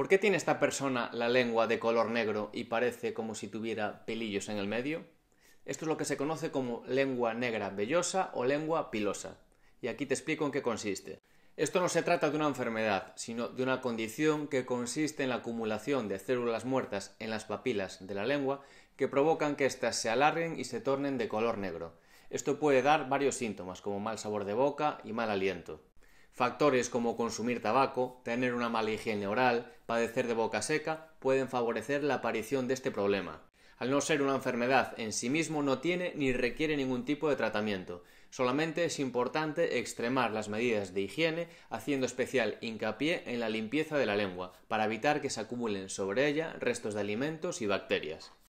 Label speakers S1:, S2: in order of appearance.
S1: ¿Por qué tiene esta persona la lengua de color negro y parece como si tuviera pelillos en el medio? Esto es lo que se conoce como lengua negra vellosa o lengua pilosa. Y aquí te explico en qué consiste. Esto no se trata de una enfermedad, sino de una condición que consiste en la acumulación de células muertas en las papilas de la lengua que provocan que éstas se alarguen y se tornen de color negro. Esto puede dar varios síntomas como mal sabor de boca y mal aliento. Factores como consumir tabaco, tener una mala higiene oral, padecer de boca seca pueden favorecer la aparición de este problema. Al no ser una enfermedad en sí mismo no tiene ni requiere ningún tipo de tratamiento. Solamente es importante extremar las medidas de higiene haciendo especial hincapié en la limpieza de la lengua para evitar que se acumulen sobre ella restos de alimentos y bacterias.